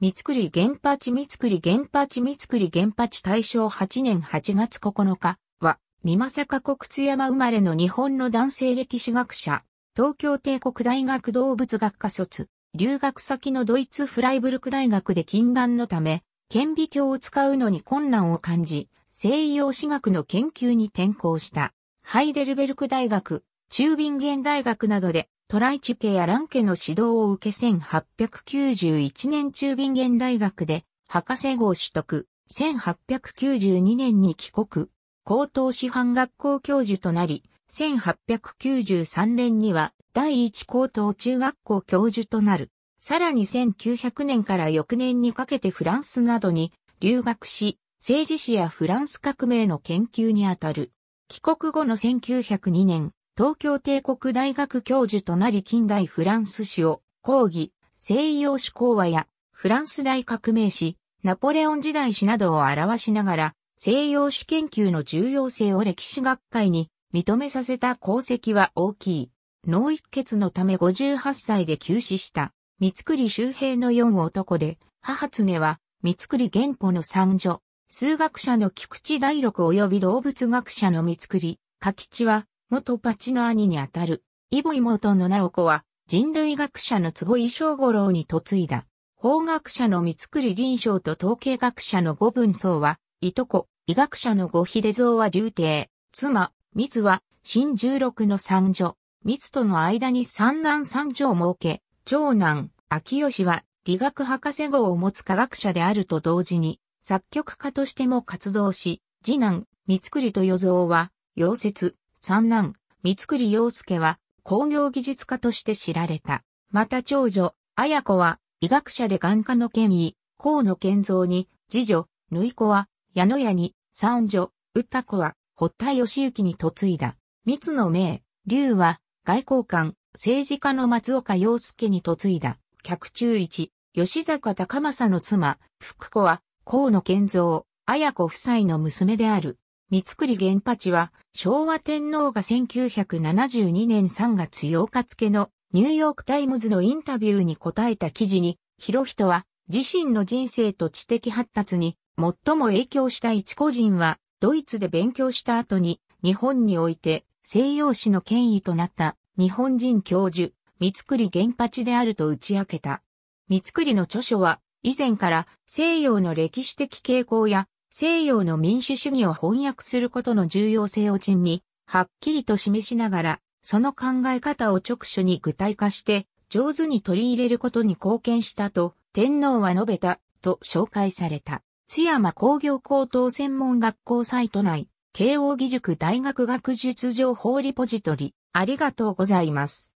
三つくり原八三つくり原八三つくり原八大正8年8月9日は、美作国津山生まれの日本の男性歴史学者、東京帝国大学動物学科卒、留学先のドイツフライブルク大学で禁断のため、顕微鏡を使うのに困難を感じ、西洋史学の研究に転校した、ハイデルベルク大学、中ビンゲン大学などでトライチ家やラン家の指導を受け1891年中ビンゲン大学で博士号取得、1892年に帰国、高等師範学校教授となり、1893年には第一高等中学校教授となる。さらに1900年から翌年にかけてフランスなどに留学し、政治史やフランス革命の研究にあたる。帰国後の1902年、東京帝国大学教授となり近代フランス史を講義、西洋史講話やフランス大革命史、ナポレオン時代史などを表しながら、西洋史研究の重要性を歴史学会に認めさせた功績は大きい。脳一血のため58歳で急死した、三栗周平の4男で、母常は三栗玄保の三女、数学者の菊池大六及び動物学者の三栗、柿地は元パチの兄にあたる、イボ妹の直子は、人類学者の坪井正五郎に嫁いだ。法学者の三栗林章と統計学者の五文宗は、いとこ、医学者の五秀蔵は重帝、妻、三津は、新十六の三女、三津との間に三男三女を設け、長男、秋吉は、理学博士号を持つ科学者であると同時に、作曲家としても活動し、次男、三栗と与蔵は、溶接、三男、三栗洋介は工業技術家として知られた。また長女、綾子は医学者で眼科の権威、河野健造に、次女、縫い子は矢野屋に、三女、歌子は堀田義行に嫁いだ。三つの名、龍は外交官、政治家の松岡洋介に嫁いだ。客中一、吉坂高正の妻、福子は河野健造、綾子夫妻の娘である。三栗原八は、昭和天皇が1972年3月8日付のニューヨークタイムズのインタビューに答えた記事に、広人は自身の人生と知的発達に最も影響した一個人は、ドイツで勉強した後に日本において西洋史の権威となった日本人教授、三栗原八であると打ち明けた。三栗の著書は以前から西洋の歴史的傾向や西洋の民主主義を翻訳することの重要性を陳に、はっきりと示しながら、その考え方を直所に具体化して、上手に取り入れることに貢献したと、天皇は述べた、と紹介された。津山工業高等専門学校サイト内、慶応義塾大学学術情報リポジトリ、ありがとうございます。